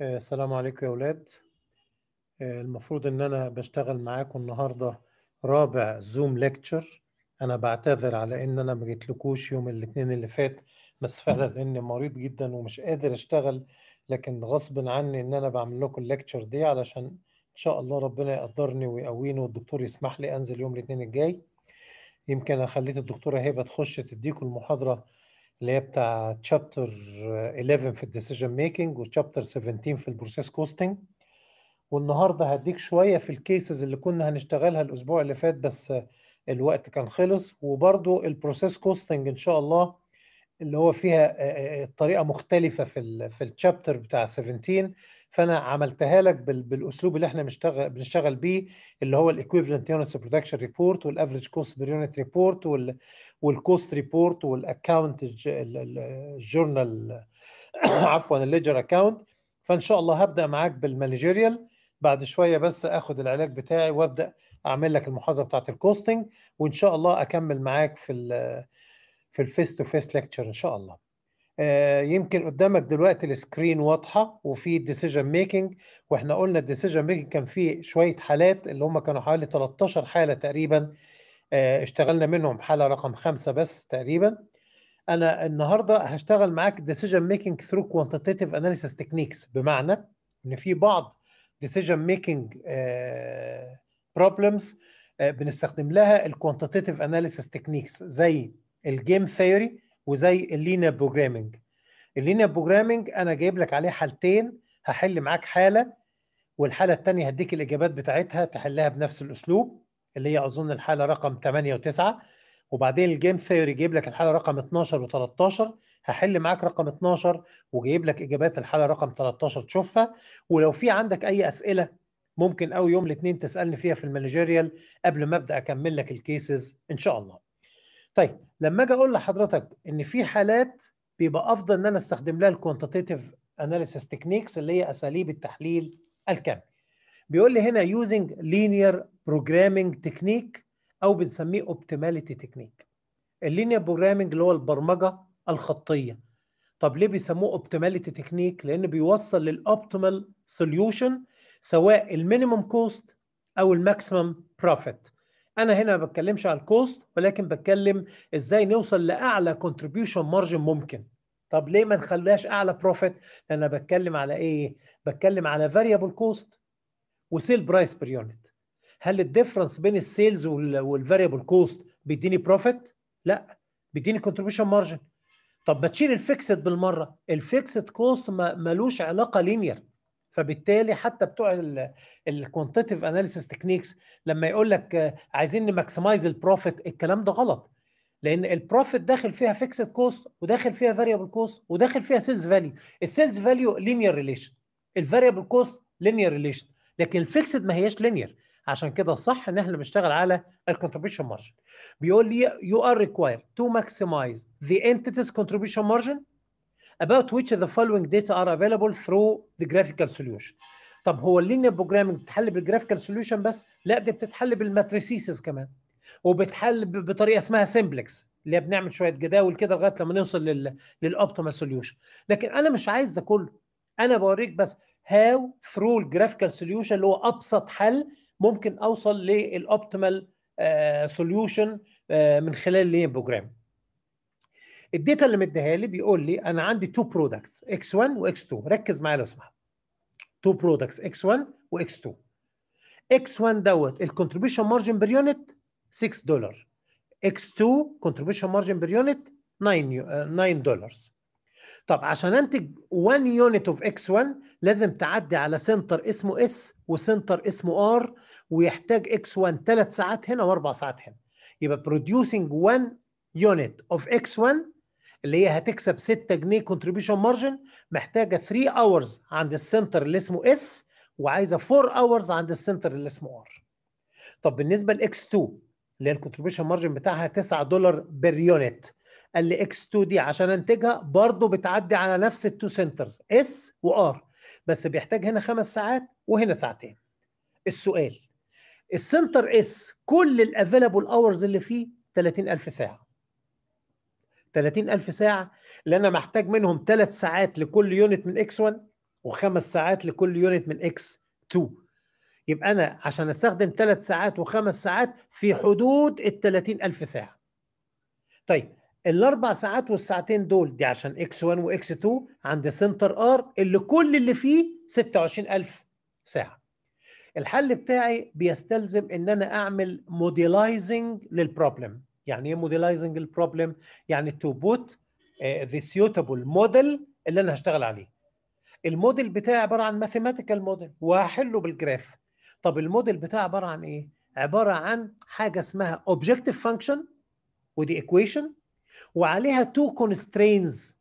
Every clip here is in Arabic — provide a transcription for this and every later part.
آه، السلام عليكم يا اولاد آه، المفروض ان انا بشتغل معاكم النهارده رابع زوم ليكتشر انا بعتذر على ان انا ما جيتلكوش يوم الاثنين اللي فات بس فعلا لاني مريض جدا ومش قادر اشتغل لكن غصب عني ان انا بعمل لكم الليكتشر دي علشان ان شاء الله ربنا يقدرني ويقويني والدكتور يسمح لي انزل يوم الاثنين الجاي يمكن انا خليت الدكتوره هبه تخش تديكم المحاضره اللي هي بتاع تشابتر 11 في الديسيجن ميكنج وتشابتر 17 في البروسيس كوستنج والنهارده هديك شويه في الكيسز اللي كنا هنشتغلها الاسبوع اللي فات بس الوقت كان خلص وبرده البروسيس كوستنج ان شاء الله اللي هو فيها طريقه مختلفه في الـ في التشابتر بتاع 17 فانا عملتها لك بالاسلوب اللي احنا بنشتغل بنشتغل بيه اللي هو الايكويفالنت يونتس برودكشن ريبورت والافريج كوست بير يونت ريبورت والكوست ريبورت والاكونت الجورنال عفوا الليجر اكونت فان شاء الله هبدا معاك بالمانجيريال بعد شويه بس اخد العلاج بتاعي وابدا اعمل لك المحاضره بتاعت الكوستنج وان شاء الله اكمل معاك في الـ في الفيس تو فيس ليكتشر ان شاء الله آه، يمكن قدامك دلوقتي السكرين واضحه وفي الديسيجن ميكنج واحنا قلنا الديسيجن ميكنج كان فيه شويه حالات اللي هم كانوا حوالي 13 حاله تقريبا آه، اشتغلنا منهم حاله رقم خمسه بس تقريبا انا النهارده هشتغل معاك ديسيجن ميكنج ثرو كوانتيتيف اناليسيس تكنيكس بمعنى ان في بعض ديسيجن ميكنج بروبلمز بنستخدم لها الكوانتيتيف اناليسيس تكنيكس زي الجيم ثيوري وزي اللينير بروجرامنج اللينير بروجرامنج انا جايب لك عليه حالتين هحل معاك حاله والحاله الثانيه هديك الاجابات بتاعتها تحلها بنفس الاسلوب اللي هي اظن الحاله رقم 8 و9 وبعدين الجيم ثيوري جايب لك الحاله رقم 12 و13 هحل معاك رقم 12 وجايب لك اجابات الحاله رقم 13 تشوفها ولو في عندك اي اسئله ممكن او يوم الاثنين تسالني فيها في المانجيريال قبل ما ابدا اكمل لك الكيسز ان شاء الله. طيب لما اجي اقول لحضرتك ان في حالات بيبقى افضل ان انا استخدم لها الكوانتيتيف اناليسيس تكنيكس اللي هي اساليب التحليل الكامل. بيقول لي هنا using linear programming technique او بنسميه optimality technique linear programming اللي هو البرمجه الخطيه طب ليه بيسموه optimality تكنيك لان بيوصل للoptimal سوليوشن سواء المينيمم كوست او الماكسيمم بروفيت انا هنا ما بتكلمش على الكوست ولكن بتكلم ازاي نوصل لاعلى كونتريبيوشن مارجن ممكن طب ليه ما نخليهاش اعلى بروفيت لان انا بتكلم على ايه بتكلم على فاريبل كوست وسيل برايس بير يونت هل الديفرنس بين السيلز والفاريبل كوست بيديني بروفيت لا بيديني كونتريبيوشن مارجن طب ما تشيل الفيكسد بالمره الفيكسد كوست ملوش علاقه لينير فبالتالي حتى بتوع الكوانتيتيف اناليسيس تكنيكس لما يقول لك عايزين نماكسمايز البروفيت الكلام ده غلط لان البروفيت داخل فيها فيكسد كوست وداخل فيها فاريبل كوست وداخل فيها سيلز فاليو السيلز فاليو لينير ريليشن الفاريبل كوست لينير ريليشن لكن الفيكسد ما هياش لينير عشان كده صح ان احنا بنشتغل على الكونتريبيوشن مارجن بيقول لي يو ار ريكواير تو ماكسمايز ذا انتيتيز كونتربيوشن مارجن about which the following data are available through the graphical solution طب هو اللينير بروجرامنج بتتحل بالجرافيكال سوليوشن بس لا دي بتتحل بالماتريسيسز كمان وبتحل بطريقه اسمها سمبلكس اللي بنعمل شويه جداول كده لغايه لما نوصل للاوبتيمال سوليوشن لكن انا مش عايز ده كله انا بوريك بس هاو ثرو الجرافيكال سوليوشن اللي هو ابسط حل ممكن اوصل للاوبتيمال آه، آه، سوليوشن من خلال لين بروجرام الداتا اللي مديها لي بيقول لي انا عندي تو برودكتس اكس 1 واكس 2 ركز معايا لو سمحت تو برودكتس اكس 1 واكس 2 اكس 1 دوت الكونتريبيوشن مارجن بير يونت 6 دولار اكس 2 كونتريبيوشن مارجن بير يونت 9 9 دولار طب عشان انتج 1 يونت اوف اكس 1 لازم تعدي على سنتر اسمه اس وسنتر اسمه ار ويحتاج اكس 1 ثلاث ساعات هنا واربع ساعات هنا يبقى producing 1 يونت اوف اكس 1 اللي هي هتكسب 6 جنيه كونتريبيوشن مارجن محتاجه 3 اورز عند السنتر اللي اسمه اس وعايزه 4 اورز عند السنتر اللي اسمه ار طب بالنسبه لاكس 2 اللي هي الكونتريبيوشن مارجن بتاعها 9 دولار بير يونت قال لي اكس 2 دي عشان انتجها برضه بتعدي على نفس التو سنترز اس وار بس بيحتاج هنا خمس ساعات وهنا ساعتين السؤال السنتر اس كل الافيلابل اورز اللي فيه 30000 ساعه 30000 ساعه اللي انا محتاج منهم ثلاث ساعات لكل يونت من اكس 1 وخمس ساعات لكل يونت من اكس 2 يبقى انا عشان استخدم ثلاث ساعات وخمس ساعات في حدود ال 30000 ساعه طيب الاربع ساعات والساعتين دول دي عشان اكس 1 واكس 2 عند سنتر ار اللي كل اللي فيه 26000 ساعه الحل بتاعي بيستلزم ان انا اعمل موديلايزنج للبروبلم يعني ايه موديلايزنج للبروبلم يعني تو بوت ذا سيوتابل موديل اللي انا هشتغل عليه الموديل بتاعي عباره عن ماثيماتيكال موديل وهحله بالجراف طب الموديل بتاعي عباره عن ايه عباره عن حاجه اسمها اوبجكتيف فانكشن ودي ايكويشن وعليها تو كونسترينز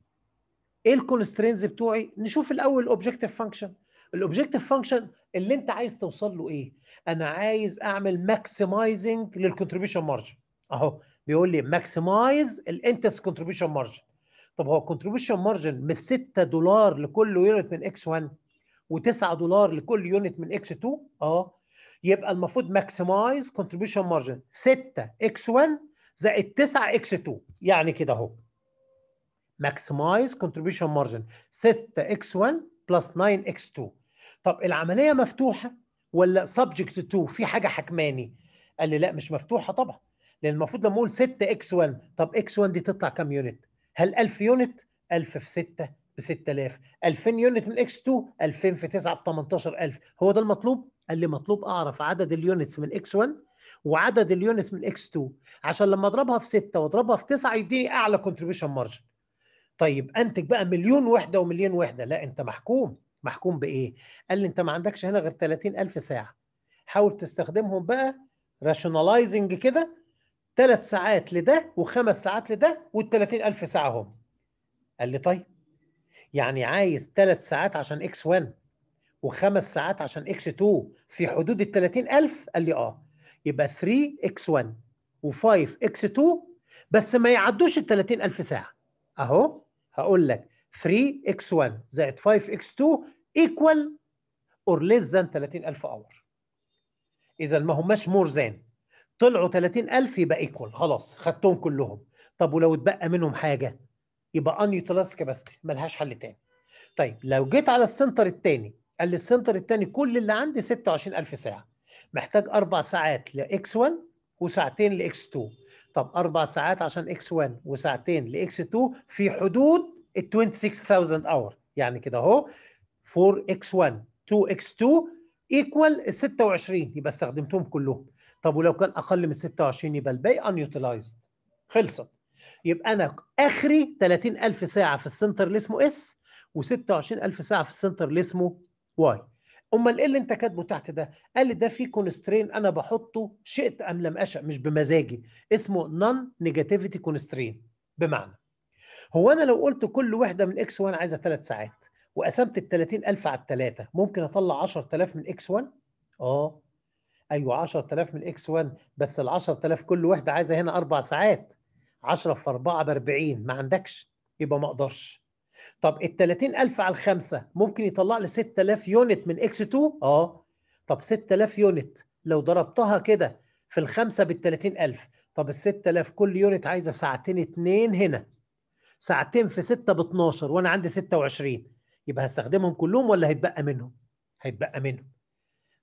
ايه الكونسترينز بتوعي نشوف الاول الاوبجكتيف فانكشن الاوبجكتيف فانكشن اللي انت عايز توصل له ايه انا عايز اعمل ماكسمايزنج للكونتريبيوشن مارجن اهو بيقول لي ماكسمايز الانتس كونتريبيوشن مارجن طب هو الكونتريبيوشن مارجن من 6 دولار لكل يونت من اكس 1 و9 دولار لكل يونت من اكس 2 اه يبقى المفروض ماكسمايز كونتريبيوشن مارجن 6 اكس 1 زائد 9 اكس 2 يعني كده اهو ماكسمايز كونتريبيوشن مارجن 6 اكس 1 بلس 9 اكس 2 طب العمليه مفتوحه ولا سبجكت 2 في حاجه حكماني قال لي لا مش مفتوحه طبعا لان المفروض لما اقول 6 اكس 1 طب اكس 1 دي تطلع كام يونت هل 1000 يونت 1000 في 6 ب 6000 2000 يونت من اكس 2 2000 في 9 ب 18000 هو ده المطلوب قال لي مطلوب اعرف عدد اليونتس من اكس 1 وعدد اليونتس من اكس 2 عشان لما اضربها في 6 واضربها في 9 يديني اعلى كونتريبيوشن مارجن طيب انتج بقى مليون وحده ومليون وحده لا انت محكوم محكوم بايه قال لي انت ما عندكش هنا غير 30000 ساعه حاول تستخدمهم بقى راشوناليزنج كده ثلاث ساعات لده وخمس ساعات لده وال 30000 ساعه هم قال لي طيب يعني عايز ثلاث ساعات عشان اكس 1 وخمس ساعات عشان اكس 2 في حدود ال 30000 قال لي اه يبقى 3 اكس 1 و5 اكس 2 بس ما يعدوش ال 30000 ساعه اهو هقول لك 3 اكس 1 زائد 5 اكس 2 ايكوال اور ليس ذان 30000 اور اذا ما هماش مور ذان طلعوا 30000 يبقى ايكوال خلاص خدتهم كلهم طب ولو اتبقى منهم حاجه يبقى ان كاباستي كاباسيتي ملهاش حل تاني طيب لو جيت على السنتر الثاني قال لي السنتر الثاني كل اللي عندي 26000 ساعه محتاج اربع ساعات لاكس 1 وساعتين لاكس 2 طب اربع ساعات عشان اكس 1 وساعتين لاكس 2 في حدود ال 26000 اور يعني كده اهو 4 اكس 1 2 اكس 2 ايكوال 26 يبقى استخدمتهم كلهم طب ولو كان اقل من 26 يبقى الباقي انيوتلايزد خلصت يبقى انا اخري 30000 ساعه في السنتر اللي اسمه اس و26000 ساعه في السنتر اللي اسمه واي امال ايه اللي انت كاتبه تحت ده قال لي ده في كونسترين انا بحطه شئت ام لم اشأ مش بمزاجي اسمه نون نيجاتيفيتي كونسترين بمعنى هو انا لو قلت كل وحده من اكس 1 عايزه ثلاث ساعات وقسمت ال 30000 على الثلاثه ممكن اطلع 10000 من اكس 1 اه ايوه 10000 من اكس 1 بس ال 10000 كل وحده عايزه هنا اربع ساعات 10 في 4 ب 40 ما عندكش يبقى ما اقدرش طب ال 30000 على الخمسه ممكن يطلع لي 6000 يونت من اكس 2 اه طب 6000 يونت لو ضربتها كده في الخمسه بال 30000 طب ال 6000 كل يونت عايزه ساعتين اثنين هنا ساعتين في 6 ب 12 وانا عندي 26 يبقى هستخدمهم كلهم ولا هيتبقى منهم؟ هيتبقى منهم.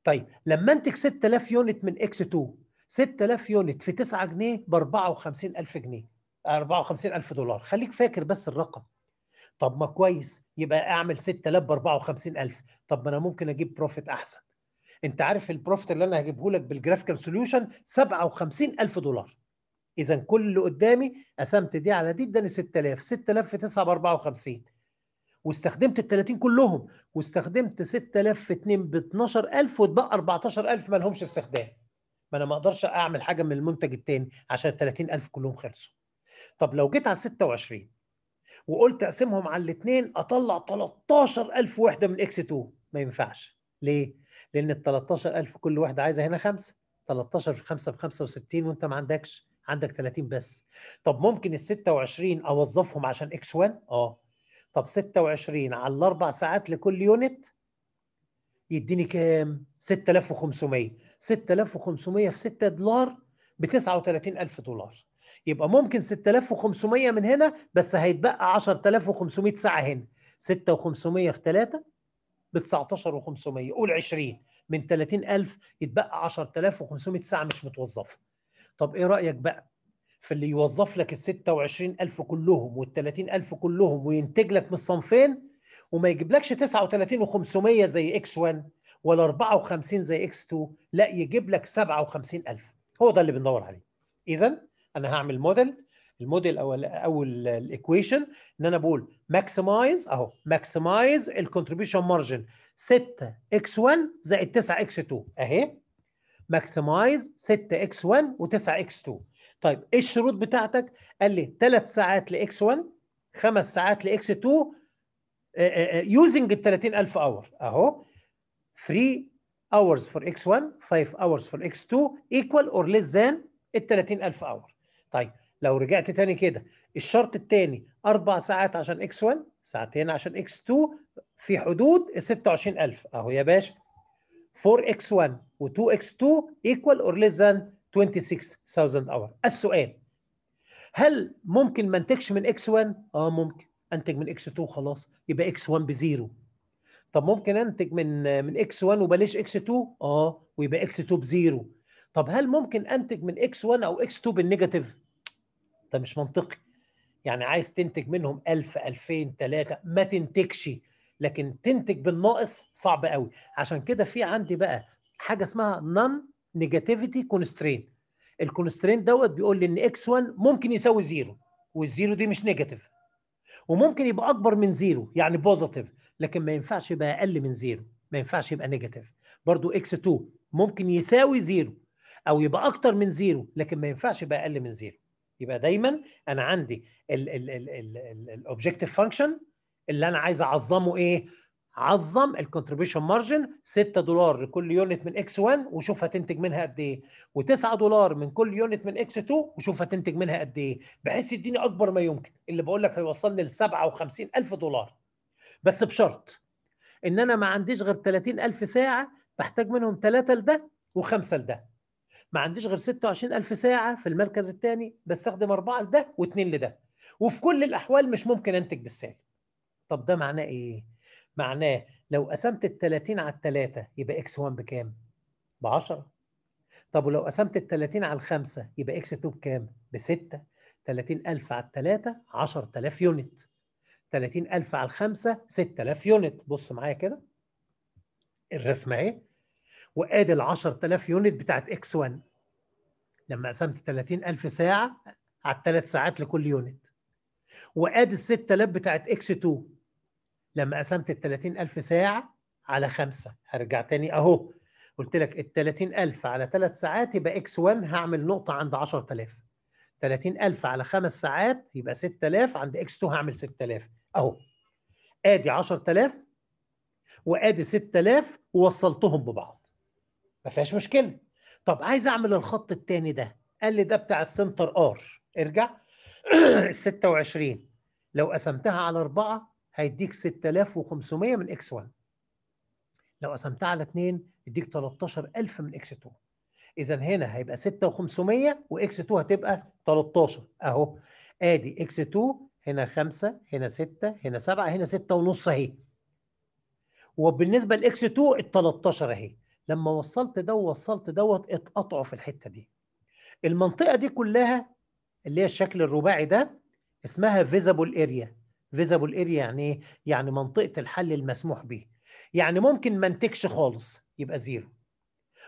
طيب لما انتج 6000 يونت من اكس 2 6000 يونت في 9 جنيه ب 54000 جنيه 54000 دولار خليك فاكر بس الرقم طب ما كويس يبقى اعمل 6000 ب 54000 طب ما انا ممكن اجيب بروفيت احسن انت عارف البروفيت اللي انا هجيبه لك بالجرافيكال سوليوشن 57000 دولار اذا كل اللي قدامي قسمت دي على دي اداني 6000 6000 في 9 ب 54 واستخدمت ال 30 كلهم واستخدمت 6000 في 2 ب 12000 واتبقى 14000 ما لهمش استخدام ما انا ما اقدرش اعمل حاجه من المنتج الثاني عشان ال 30000 كلهم خلصوا طب لو جيت على 26 وقلت اقسمهم على الاثنين اطلع 13000 وحده من اكس 2 ما ينفعش ليه؟ لان ال 13000 كل واحده عايزه هنا خمسه 13 في 5 ب 65 وانت ما عندكش عندك 30 بس طب ممكن ال 26 اوظفهم عشان اكس 1 اه طب 26 على الاربع ساعات لكل يونت يديني كام 6500 6500 في 6 دولار ب 39000 دولار يبقى ممكن 6500 من هنا بس هيتبقى 10500 ساعه هنا 6500 في 3 ب 19500 قول 20 من 30000 يتبقى 10500 ساعه مش متوظفه طب ايه رايك بقى في اللي يوظف لك ال 26000 كلهم وال 30000 كلهم وينتج لك من الصنفين وما يجيبلكش 39 و500 زي اكس 1 ولا 54 زي اكس 2 لا يجيب لك 57000 هو ده اللي بندور عليه اذا انا هعمل موديل الموديل او الـ او الايكويشن ان انا بقول ماكسمايز اهو ماكسمايز الكونتريبيوشن مارجن 6 اكس 1 زائد 9 اكس 2 اهي ماكسمايز 6 اكس 1 و9 اكس 2 طيب ايه الشروط بتاعتك؟ قال لي 3 ساعات لاكس 1 5 ساعات لاكس 2 يوزنج ال 30000 اور اهو 3 hours for x1 5 hours for x2 equal or less than ال 30000 اور طيب لو رجعت تاني كده الشرط التاني اربع ساعات عشان اكس 1 ساعتين عشان اكس 2 في حدود ال 26000 اهو يا باشا 4x1 و2x2 equal or less than 26000 اور السؤال هل ممكن ما انتجش من x1 اه ممكن انتج من x2 خلاص يبقى x1 بزيرو طب ممكن انتج من من x1 وبلاش x2 اه ويبقى x2 بزيرو طب هل ممكن انتج من x1 او x2 بالنيجاتيف ده مش منطقي يعني عايز تنتج منهم 1000 2000 3 ما تنتجش لكن تنتج بالناقص صعب قوي عشان كده في عندي بقى حاجه اسمها نون نيجاتيفيتي كونسترين الكونسترين دوت بيقول لي ان اكس 1 ممكن يساوي زيرو والزيرو دي مش نيجاتيف وممكن يبقى اكبر من زيرو يعني بوزيتيف لكن ما ينفعش يبقى اقل من زيرو ما ينفعش يبقى نيجاتيف برضو اكس 2 ممكن يساوي زيرو او يبقى اكتر من زيرو لكن ما ينفعش يبقى اقل من زيرو يبقى دايما انا عندي الاوبجيكتيف فانكشن اللي انا عايز اعظمه ايه؟ عظم الكونتريبيوشن مارجن 6 دولار لكل يونت من اكس 1 وشوف هتنتج منها قد ايه و9 دولار من كل يونت من اكس 2 وشوف هتنتج منها قد ايه بحيث يديني اكبر ما يمكن اللي بقول لك هيوصلني ل 57000 دولار بس بشرط ان انا ما عنديش غير 30000 ساعه بحتاج منهم 3 لده وخمسه لده ما عنديش غير 26000 ساعه في المركز الثاني بستخدم اربعه لده واثنين لده وفي كل الاحوال مش ممكن انتج بالسالب طب ده معناه ايه معناه لو قسمت ال 30 على 3 يبقى اكس 1 بكام ب 10 طب ولو قسمت ال 30 على 5 يبقى اكس 2 بكام ب 6 30000 على 3 10000 يونت 30000 على 5 6000 يونت بص معايا كده الرسمه اهي وادي ال 10000 يونت بتاعت اكس 1 لما قسمت 30000 ساعه على الثلاث ساعات لكل يونت وادي ال 6000 بتاعت اكس 2 لما قسمت ال 30000 ساعه على خمسه هرجع تاني اهو قلت لك ال 30000 على ثلاث ساعات يبقى اكس 1 هعمل نقطه عند 10000 30000 على خمس ساعات يبقى 6000 عند اكس 2 هعمل 6000 اهو ادي 10000 وادي 6000 ووصلتهم ببعض ما فيهاش مشكله طب عايز اعمل الخط الثاني ده قال لي ده بتاع السنتر ار ارجع 26 لو قسمتها على 4 هيديك 6500 من اكس 1 لو قسمتها على 2 يديك 13000 من اكس 2 اذا هنا هيبقى 6500 واكس 2 هتبقى 13 اهو ادي اكس 2 هنا 5 هنا 6 هنا 7 هنا 6 ونص اهي وبالنسبه لاكس 2 ال 13 اهي لما وصلت ده ووصلت دوت اتقطعوا في الحته دي المنطقه دي كلها اللي هي الشكل الرباعي ده اسمها فيزابل اريا فيزابل اريا يعني ايه يعني منطقه الحل المسموح به يعني ممكن ما انتجش خالص يبقى زيرو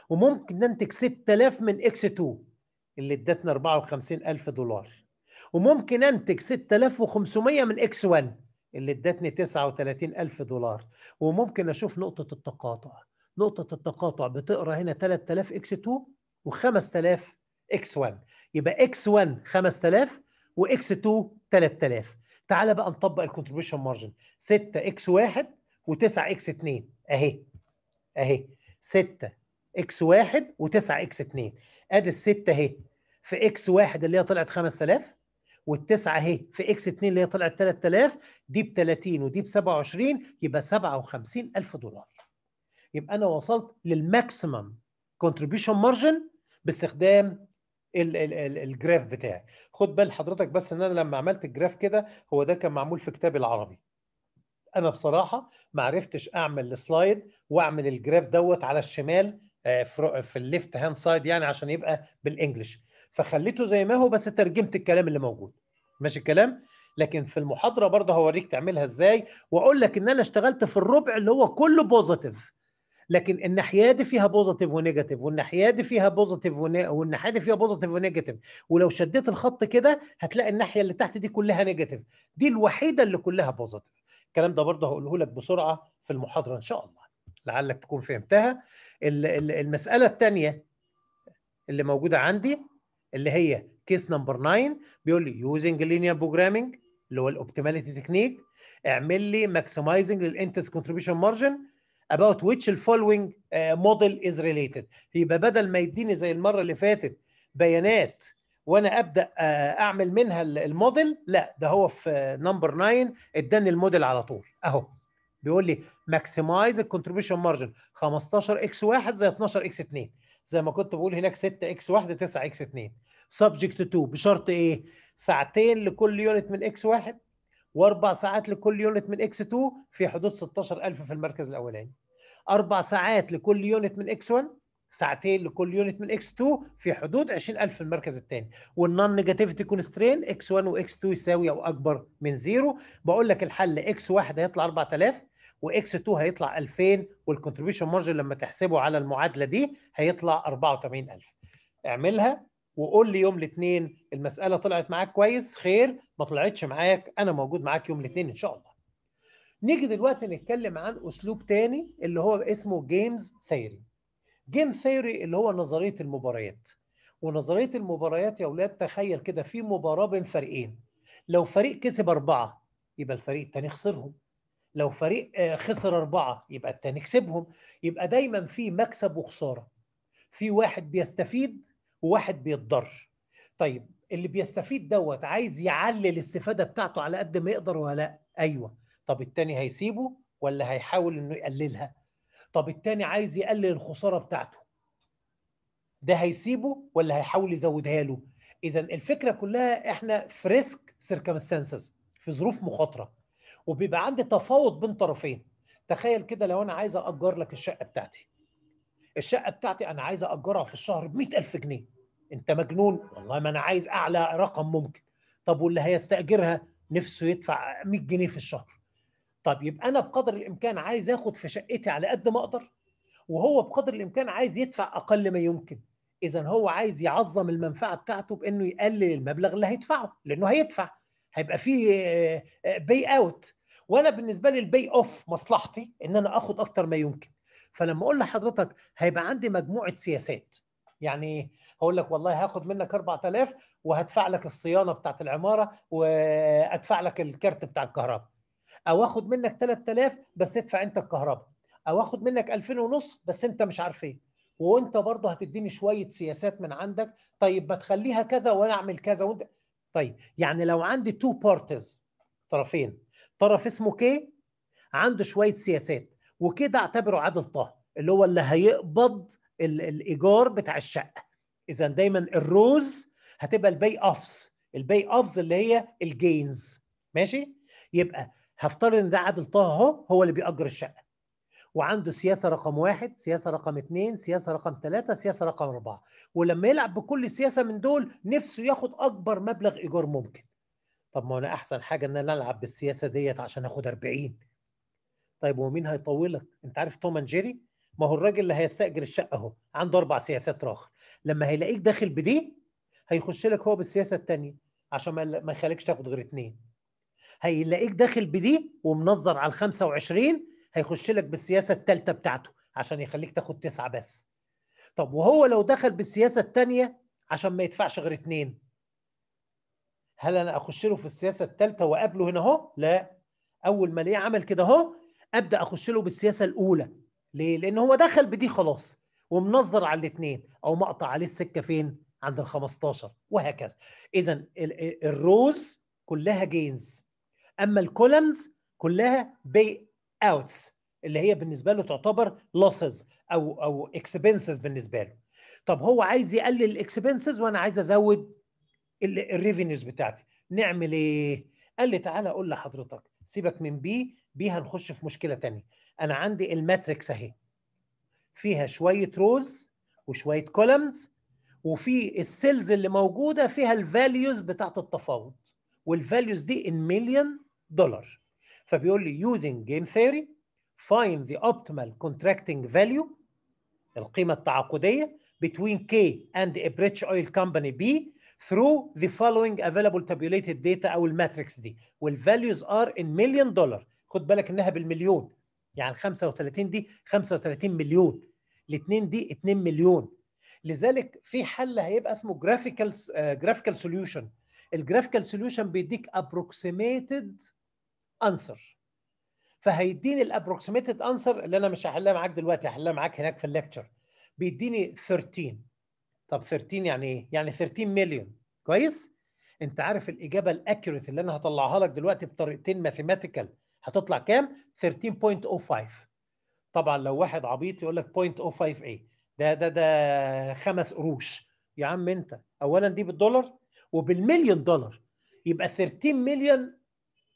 وممكن ننتج 6000 من اكس 2 اللي ادتنا 54000 دولار وممكن انتج 6500 من اكس 1 اللي ادتني 39000 دولار وممكن اشوف نقطه التقاطع نقطه التقاطع بتقرا هنا 3000 اكس 2 و5000 اكس 1 يبقى اكس 1 5000 واكس 2 3000 تعالى بقى نطبق الكونتريبيوشن مارجن 6 اكس 1 و9 اكس 2 اهي اهي 6 اكس 1 و9 اكس 2 ادي الستة اهي في اكس 1 اللي هي طلعت 5000 والتسعة اهي في اكس 2 اللي هي طلعت 3000 دي ب 30 ودي ب 27 يبقى 57000 دولار يبقى انا وصلت للماكسيمم كونتريبيوشن مارجن باستخدام الجراف بتاعي خد بال حضرتك بس ان انا لما عملت الجراف كده هو ده كان معمول في كتاب العربي انا بصراحه ما عرفتش اعمل السلايد واعمل الجراف دوت على الشمال آه، في الليفت هاند سايد يعني عشان يبقى بالانجلش فخليته زي ما هو بس ترجمت الكلام اللي موجود ماشي الكلام لكن في المحاضره برضه هوريك تعملها ازاي واقول لك ان انا اشتغلت في الربع اللي هو كله بوزيتيف لكن الناحيه دي فيها بوزيتيف ونيجاتيف والناحيه دي فيها بوزيتيف والناحيه دي فيها بوزيتيف ونيجاتيف ولو شديت الخط كده هتلاقي الناحيه اللي تحت دي كلها نيجاتيف دي الوحيده اللي كلها بوزيتيف الكلام ده برضه هقوله لك بسرعه في المحاضره ان شاء الله لعلك تكون فهمتها المساله الثانيه اللي موجوده عندي اللي هي كيس نمبر 9 بيقول لي يوزنج لينير بروجرامنج اللي هو الاوبتيماليتي تكنيك اعمل لي ماكسمايزنج للانتس كونتريبيوشن مارجن about which the following uh, model is related يبقى بدل ما يديني زي المره اللي فاتت بيانات وانا ابدا آه، اعمل منها الموديل لا ده هو في نمبر 9 اداني الموديل على طول اهو بيقول لي ماكسمايز الكونتريبيوشن مارجن 15 اكس 1 زي 12 اكس 2 زي ما كنت بقول هناك 6 اكس 1 9 اكس 2 سبجكت 2 بشرط ايه؟ ساعتين لكل يونت من اكس 1 واربع ساعات لكل يونت من اكس 2 في حدود 16000 في المركز الاولاني اربع ساعات لكل يونت من اكس 1 ساعتين لكل يونت من اكس 2 في حدود 20000 في المركز الثاني والنون نيجاتيفيتي كونسترين اكس 1 واكس 2 يساوي او اكبر من زيرو بقول لك الحل اكس 1 هيطلع 4000 واكس 2 هيطلع 2000 والكونتريبيوشن مارجن لما تحسبه على المعادله دي هيطلع 84000 اعملها وقول لي يوم الاثنين المساله طلعت معاك كويس خير ما طلعتش معاك انا موجود معاك يوم الاثنين ان شاء الله نيجي دلوقتي نتكلم عن اسلوب تاني اللي هو اسمه جيمز ثيوري جيم ثيوري اللي هو نظريه المباريات ونظريه المباريات يا اولاد تخيل كده في مباراه بين فريقين لو فريق كسب اربعه يبقى الفريق التاني خسرهم لو فريق آه، خسر اربعه يبقى التاني كسبهم يبقى دايما في مكسب وخساره في واحد بيستفيد وواحد بيتضر طيب اللي بيستفيد دوت عايز يعلي الاستفاده بتاعته على قد ما يقدر ولا ايوه طب التاني هيسيبه ولا هيحاول انه يقللها طب التاني عايز يقلل الخساره بتاعته ده هيسيبه ولا هيحاول يزودها له اذا الفكره كلها احنا في ريسك سيركمستانسز في ظروف مخاطره وبيبقى عندي تفاوض بين طرفين تخيل كده لو انا عايز اجر لك الشقه بتاعتي الشقه بتاعتي انا عايز اجرها في الشهر ب 100000 جنيه انت مجنون والله ما انا عايز اعلى رقم ممكن طب واللي هيستاجرها نفسه يدفع 100 جنيه في الشهر طب يبقى انا بقدر الامكان عايز اخد في شقتي على قد ما اقدر وهو بقدر الامكان عايز يدفع اقل ما يمكن اذا هو عايز يعظم المنفعه بتاعته بانه يقلل المبلغ اللي هيدفعه لانه هيدفع هيبقى فيه باي آه، اوت آه، وانا بالنسبه لي الباي اوف مصلحتي ان انا اخد اكتر ما يمكن فلما اقول لحضرتك هيبقى عندي مجموعه سياسات يعني ايه هقول لك والله هاخد منك 4000 وهدفع لك الصيانه بتاعت العماره وادفع لك الكارت بتاع الكهرباء او اخد منك 3000 بس ادفع انت الكهرباء او اخد منك 2000 ونص بس انت مش عارف ايه وانت برضه هتديني شويه سياسات من عندك طيب ما تخليها كذا وانا اعمل كذا وانت طيب يعني لو عندي تو بارتيز طرفين طرف اسمه كي عنده شويه سياسات وكده اعتبره عادل طه اللي هو اللي هيقبض الايجار بتاع الشقه اذا دايما الروز هتبقى الباي اوفز الباي اوفز اللي هي الجينز ماشي يبقى هفترض ان ده عادل طه اهو هو اللي بيأجر الشقه وعنده سياسه رقم واحد سياسه رقم اثنين سياسه رقم ثلاثه سياسه رقم اربعه ولما يلعب بكل سياسه من دول نفسه ياخد اكبر مبلغ ايجار ممكن طب ما انا احسن حاجه ان انا العب بالسياسه ديت عشان اخد 40 طيب ومين هيطولك انت عارف توم اند جيري ما هو الراجل اللي هيستاجر الشقه اهو عنده اربع سياسات راخر لما هيلاقيك داخل بدي هيخش لك هو بالسياسه الثانيه عشان ما يخليكش تاخد غير اثنين هيلاقيك داخل بدي ومنظر على ال 25 هيخش لك بالسياسه الثالثه بتاعته عشان يخليك تاخد تسعه بس طب وهو لو دخل بالسياسه الثانيه عشان ما يدفعش غير اثنين هل انا اخش له في السياسه الثالثه واقابله هنا اهو لا اول ما ليه عمل كده اهو ابدا اخش له بالسياسه الاولى ليه؟ لأن هو دخل بدي خلاص ومنظر على الاثنين أو مقطع عليه السكة فين؟ عند ال 15 وهكذا. إذا الروز كلها جينز أما الكولمز كلها بي اوتس اللي هي بالنسبة له تعتبر لوسز أو أو اكسبنسز بالنسبة له. طب هو عايز يقلل الاكسبنسز وأنا عايز أزود الريفينيوز بتاعتي. نعمل إيه؟ قال لي تعالى أقول لحضرتك سيبك من بي بيها نخش في مشكله تانية انا عندي الماتريكس اهي فيها شويه روز وشويه كولمز وفي السيلز اللي موجوده فيها الفاليوز بتاعه التفاوض والفاليوز دي ان مليون دولار فبيقول لي using game theory find the optimal contracting value القيمه التعاقديه between K and a British oil company B through the following available tabulated data او الماتريكس دي والفاليوز ار in مليون دولار خد بالك انها بالمليون يعني ال 35 دي 35 مليون الاثنين دي 2 مليون لذلك في حل هيبقى اسمه جرافيكال جرافيكال سوليوشن الجرافيكال سوليوشن بيديك ابروكسيميتد انسر فهيديني الابروكسيميتد انسر اللي انا مش هحلها معاك دلوقتي هحلها معاك هناك في الليكتشر بيديني 13 طب 13 يعني ايه؟ يعني 13 مليون كويس؟ انت عارف الاجابه الاكيوريت اللي انا هطلعها لك دلوقتي بطريقتين ماثيماتيكال هتطلع كام 13.05 طبعا لو واحد عبيط يقول لك ايه ده ده ده خمس قروش يا عم انت اولا دي بالدولار وبالمليون دولار يبقى 13 مليون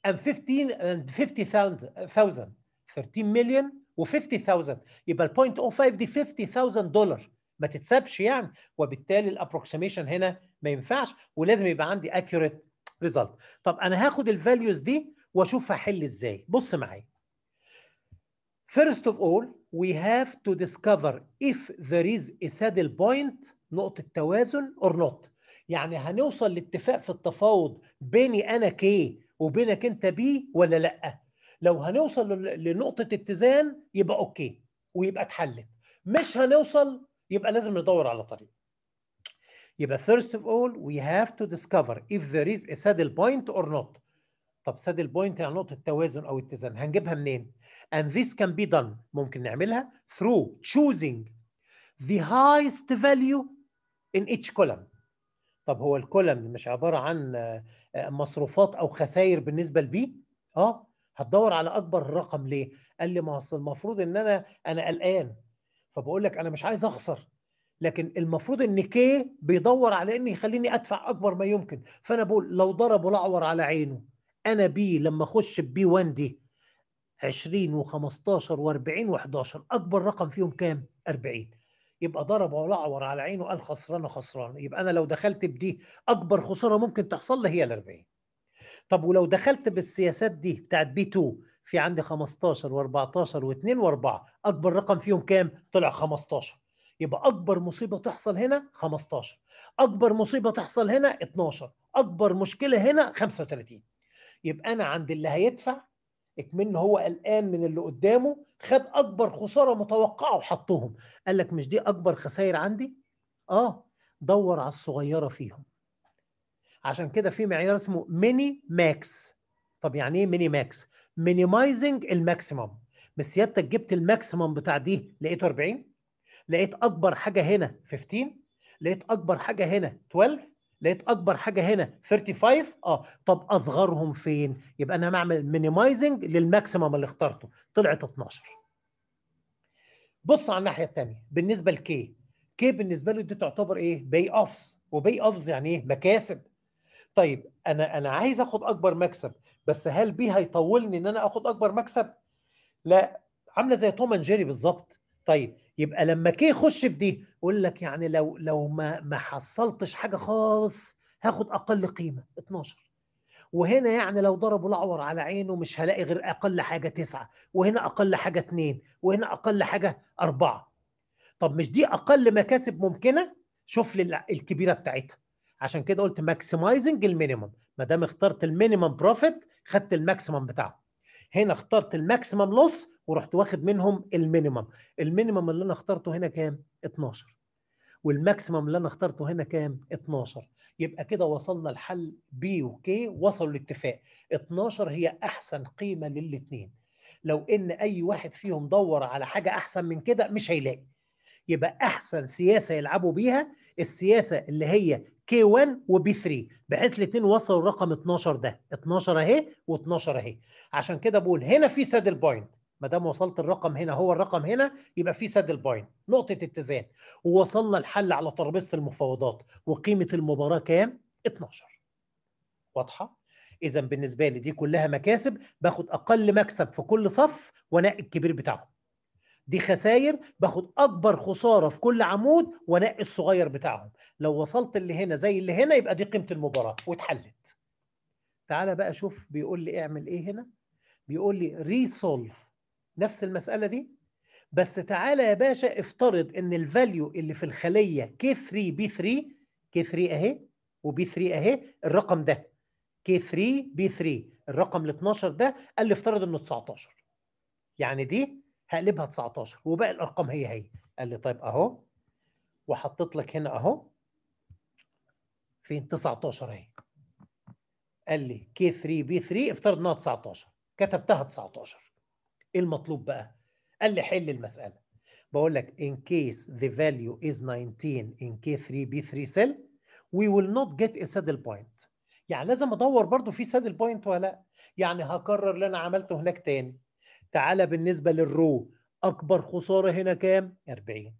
and 15 and 50000 13 مليون و50000 يبقى ال 0.05 دي 50000 دولار ما تتسابش يعني وبالتالي الابروكسيميشن هنا ما ينفعش ولازم يبقى عندي اكيوريت ريزلت طب انا هاخد الفاليوز دي واشوف هحل ازاي بص معايا First of all, we have to discover if there is a saddle point نقطة توازن or not. يعني هنوصل لاتفاق في التفاوض بيني أنا كي وبينك أنت بي ولا لأ. لو هنوصل لنقطة اتزان يبقى أوكي ويبقى اتحلت. مش هنوصل يبقى لازم ندور على طريق. يبقى first of all we have to discover if there is a saddle point or not. طب سادل بوينت يعني نقطه توازن او اتزان هنجيبها منين and this can be done ممكن نعملها through choosing the highest value in each column طب هو الكولم مش عباره عن آه، آه، مصروفات او خسائر بالنسبه لبي اه هتدور على اكبر رقم ليه قال لي ما اصل المفروض ان انا انا قلقان فبقول لك انا مش عايز اخسر لكن المفروض ان كي بيدور على ان يخليني ادفع اكبر ما يمكن فانا بقول لو ضرب ولعور على عينه انا بي لما اخش بي 1 دي 20 و15 و40 و11 اكبر رقم فيهم كام 40 يبقى ضرب ولعور على عينه قال خسرانه خسرانه يبقى انا لو دخلت بدي اكبر خساره ممكن تحصل لي هي ال 40 طب ولو دخلت بالسياسات دي بتاعت بي 2 في عندي 15 و14 و2 و4 اكبر رقم فيهم كام طلع 15 يبقى اكبر مصيبه تحصل هنا 15 اكبر مصيبه تحصل هنا 12 اكبر مشكله هنا 35 يبقى انا عند اللي هيدفع اكمن هو قلقان من اللي قدامه خد اكبر خساره متوقعه وحطهم قال لك مش دي اكبر خسائر عندي اه دور على الصغيره فيهم عشان كده في معيار اسمه ميني ماكس طب يعني ايه ميني ماكس مينيمايزنج الماكسيمم بس سيادتك جبت الماكسيمم بتاع دي لقيته 40 لقيت اكبر حاجه هنا 15 لقيت اكبر حاجه هنا 12 لقيت اكبر حاجه هنا 35 اه طب اصغرهم فين يبقى انا بعمل مينيمايزنج للماكسيمم اللي اخترته طلعت 12 بص على الناحيه الثانيه بالنسبه لكي كي بالنسبه له دي تعتبر ايه باي اوفز وباي اوفز يعني ايه مكاسب طيب انا انا عايز اخد اكبر مكسب بس هل بي هيطولني ان انا اخد اكبر مكسب لا عامله زي توم اند جيري بالظبط طيب يبقى لما كي يخش بدي يقول لك يعني لو لو ما ما حصلتش حاجه خالص هاخد اقل قيمه 12 وهنا يعني لو ضربوا الاعور على عينه مش هلاقي غير اقل حاجه تسعه وهنا اقل حاجه اثنين وهنا اقل حاجه اربعه طب مش دي اقل مكاسب ممكنه شوف لي الكبيره بتاعتها عشان كده قلت ماكسمايزنج المينيمم ما دام اخترت المينيمم بروفيت خدت الماكسيمم بتاعه هنا اخترت الماكسيمم لوس ورحت واخد منهم المينيمم المينيمم اللي انا اخترته هنا كام 12 والماكسيمم اللي انا اخترته هنا كام 12 يبقى كده وصلنا لحل بي وكي وصلوا لاتفاق 12 هي احسن قيمه للاثنين لو ان اي واحد فيهم دور على حاجه احسن من كده مش هيلاقي يبقى احسن سياسه يلعبوا بيها السياسه اللي هي كي 1 وبي 3 بحيث الاثنين وصلوا الرقم 12 ده 12 اهي و12 اهي عشان كده بقول هنا في سادل بوينت ما دام وصلت الرقم هنا هو الرقم هنا يبقى في سادل بوينت نقطه اتزان ووصلنا الحل على ترابيزه المفاوضات وقيمه المباراه كام 12 واضحه اذا بالنسبه لي دي كلها مكاسب باخد اقل مكسب في كل صف وانقي الكبير بتاعهم دي خساير باخد اكبر خساره في كل عمود وانقي الصغير بتاعهم لو وصلت اللي هنا زي اللي هنا يبقى دي قيمه المباراه واتحلت تعالى بقى شوف بيقول لي اعمل ايه هنا بيقول لي ريسولف نفس المساله دي بس تعالى يا باشا افترض ان الفاليو اللي في الخليه K3 B3 K3 اهي وبي 3 اهي الرقم ده K3 B3 الرقم ال 12 ده قال لي افترض انه 19 يعني دي هقلبها 19 وباقي الارقام هي هي قال لي طيب اهو وحطيت لك هنا اهو فين 19 اهي قال لي كي 3 بي 3 افترض انها 19 كتبتها 19 ايه المطلوب بقى قال لي حل المساله بقول لك in case the value is 19 in K3B3 cell we will not get a saddle point يعني لازم ادور برضو في saddle point ولا يعني هكرر اللي انا عملته هناك تاني تعالى بالنسبة للرو أكبر خسارة هنا كام؟ 40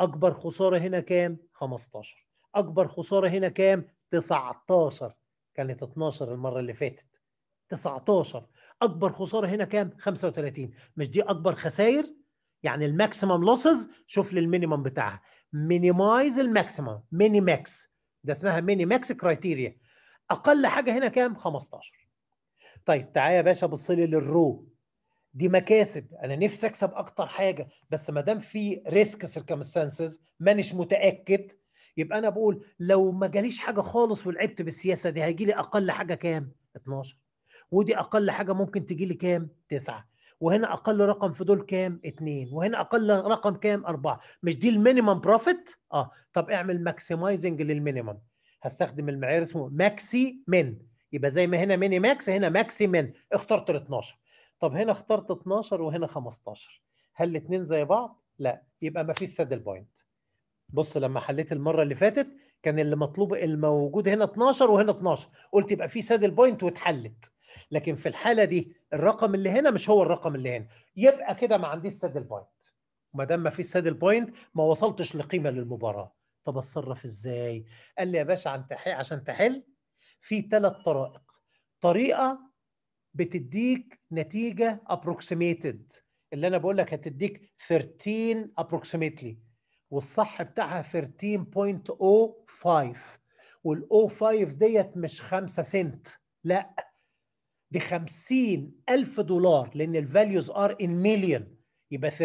أكبر خسارة هنا كام؟ 15 أكبر خسارة هنا كام؟ 19 كانت 12 المرة اللي فاتت 19 أكبر خسارة هنا كام؟ 35 مش دي أكبر خسائر؟ يعني الماكسيمم لوسز شوف لي المينيمم بتاعها مينيمايز الماكسيمم ميني ماكس ده اسمها ميني ماكس كرايتيريا اقل حاجه هنا كام 15 طيب تعالى يا باشا بص لي للرو دي مكاسب انا نفسي اكسب اكتر حاجه بس ما دام في ريسك سيركمستانسز مانيش متاكد يبقى انا بقول لو ما جاليش حاجه خالص ولعبت بالسياسه دي هيجي لي اقل حاجه كام 12 ودي اقل حاجه ممكن تجي لي كام 9 وهنا اقل رقم في دول كام 2 وهنا اقل رقم كام 4 مش دي المينيمم بروفيت اه طب اعمل ماكسمايزنج للمينيمم هستخدم المعيار اسمه ماكسي من يبقى زي ما هنا ميني ماكس هنا ماكسي من اخترت ال 12 طب هنا اخترت 12 وهنا 15 هل الاثنين زي بعض؟ لا يبقى ما فيش سادل بوينت بص لما حليت المره اللي فاتت كان اللي مطلوب الموجود هنا 12 وهنا 12 قلت يبقى في سادل بوينت واتحلت لكن في الحاله دي الرقم اللي هنا مش هو الرقم اللي هنا يبقى كده ما عنديش سادل بوينت ما دام ما فيش سادل بوينت ما وصلتش لقيمه للمباراه طب اتصرف ازاي قال لي يا باشا عن تحل عشان تحل في ثلاث طرائق طريقه بتديك نتيجه ابروكسيميتد اللي انا بقول لك هتديك 13 ابروكسيميتلي والصح بتاعها 13.05 والاو 5 ديت مش 5 سنت لا دي 50 ألف دولار لأن الفاليوز ار ان مليون يبقى 13.05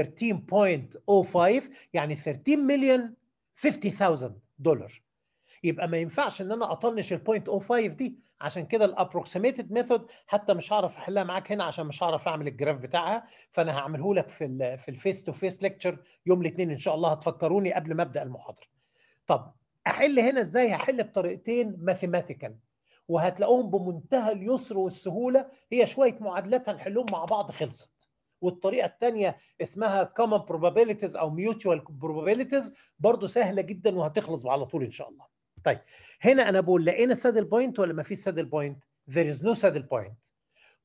يعني 13 مليون 50000 دولار يبقى ما ينفعش ان انا اطنش البوينت او 5 دي عشان كده الابروكسيميتد ميثود حتى مش هعرف احلها معاك هنا عشان مش هعرف اعمل الجراف بتاعها فانا هعمله لك في الـ في الفيس تو فيس ليكتشر يوم الاثنين ان شاء الله هتفكروني قبل ما ابدا المحاضره. طب احل هنا ازاي؟ هحل بطريقتين ماثيماتيكال وهتلاقوهم بمنتهى اليسر والسهوله هي شويه معادلات هنحلهم مع بعض خلصت. والطريقه الثانيه اسمها كومن بروبابيلتيز او ميوتشوال بروبابيلتيز برضه سهله جدا وهتخلص على طول ان شاء الله. طيب هنا انا بقول لقينا سادل بوينت ولا ما فيش سادل بوينت؟ there is no saddle point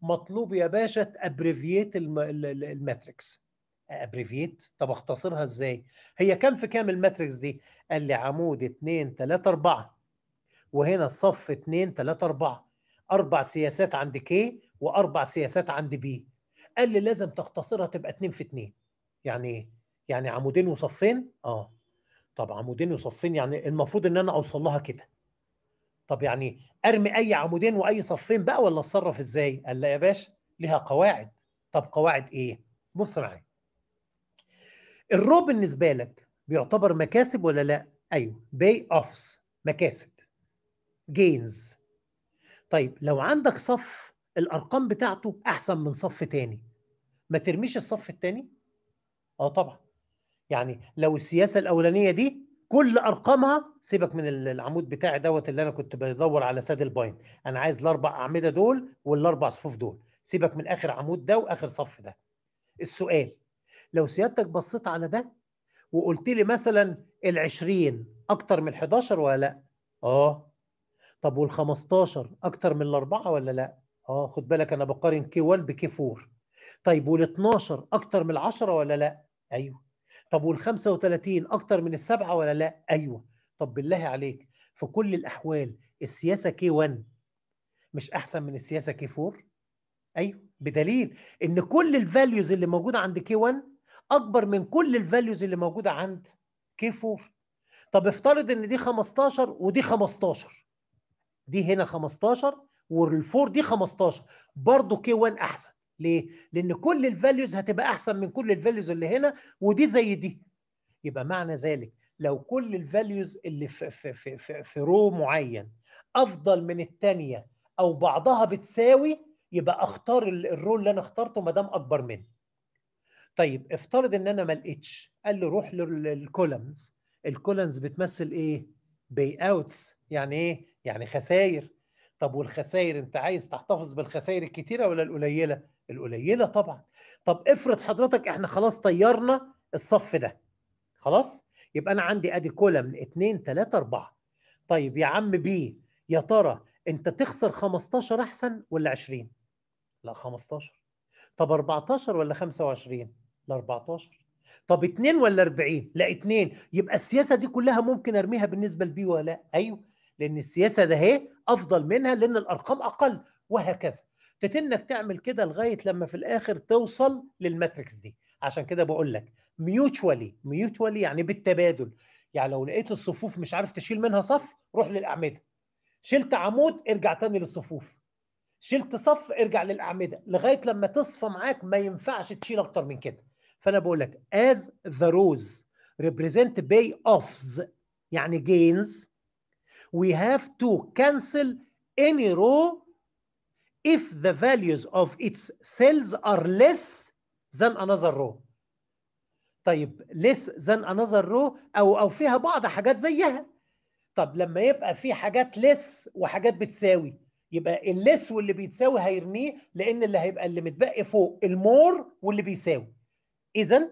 مطلوب يا باشا تابريفيت الماتريكس ابريفيت طب اختصرها ازاي؟ هي كام في كام الماتريكس دي؟ قال لي عمود 2 3 4 وهنا الصف 2 3 4 اربع سياسات عند كي واربع سياسات عند بي قال لي لازم تختصرها تبقى 2 في 2 يعني ايه؟ يعني عمودين وصفين؟ اه طب عمودين وصفين يعني المفروض ان انا اوصل لها كده طب يعني ارمي اي عمودين واي صفين بقى ولا اتصرف ازاي قال لا يا باشا ليها قواعد طب قواعد ايه بص معايا الرو بالنسبه لك بيعتبر مكاسب ولا لا ايوه باي اوفس مكاسب جينز طيب لو عندك صف الارقام بتاعته احسن من صف تاني ما ترميش الصف التاني اه طبعا يعني لو السياسه الاولانيه دي كل ارقامها سيبك من العمود بتاعي دوت اللي انا كنت بدور على سادل باين انا عايز الاربع اعمده دول والاربع صفوف دول سيبك من اخر عمود ده واخر صف ده السؤال لو سيادتك بصيت على ده وقلت لي مثلا ال20 اكتر من ال11 ولا لا اه طب وال15 اكتر من الاربعه ولا لا اه خد بالك انا بقارن كي 1 بكي 4 طيب وال12 اكتر من 10 ولا لا ايوه طب وال 35 اكتر من السبعه ولا لا؟ ايوه طب بالله عليك في كل الاحوال السياسه كي 1 مش احسن من السياسه كي 4 ايوه بدليل ان كل الفاليوز اللي موجوده عند كي 1 اكبر من كل الفاليوز اللي موجوده عند كي 4 طب افترض ان دي 15 ودي 15 دي هنا 15 والفور دي 15 برضه كي 1 احسن ليه؟ لأن كل الفاليوز هتبقى أحسن من كل الفاليوز اللي هنا ودي زي دي يبقى معنى ذلك لو كل الفاليوز اللي في, في, في, في, في رو معين أفضل من الثانية أو بعضها بتساوي يبقى أختار الرو اللي أنا اخترته ما دام أكبر منه. طيب افترض إن أنا ما لقيتش قال لي روح للكولمز الكولنز بتمثل ايه؟ باي اوتس يعني ايه؟ يعني خسائر طب والخسائر انت عايز تحتفظ بالخسائر الكتيره ولا القليله؟ القليله طبعا طب افرض حضرتك احنا خلاص طيرنا الصف ده خلاص يبقى انا عندي ادي كولم 2 3 4 طيب يا عم بيه يا ترى انت تخسر 15 احسن ولا 20 لا 15 طب 14 ولا 25 لا 14 طب 2 ولا 40 لا 2 يبقى السياسه دي كلها ممكن ارميها بالنسبه لبي ولا ايوه لان السياسه ده هي افضل منها لان الارقام اقل وهكذا تتنك تعمل كده لغايه لما في الاخر توصل للماتريكس دي عشان كده بقول لك ميوتشوالي ميوتشوالي يعني بالتبادل يعني لو لقيت الصفوف مش عارف تشيل منها صف روح للاعمده شلت عمود ارجع تاني للصفوف شلت صف ارجع للاعمده لغايه لما تصفى معاك ما ينفعش تشيل اكتر من كده فانا بقول لك as the rows represent pay offs يعني gains we have to cancel any row if the values of its cells are less than another row طيب less than another row او او فيها بعض حاجات زيها طب لما يبقى في حاجات less وحاجات بتساوي يبقى الليس واللي بيتساوي هيرميه لان اللي هيبقى اللي متبقي فوق المور واللي بيساوي اذا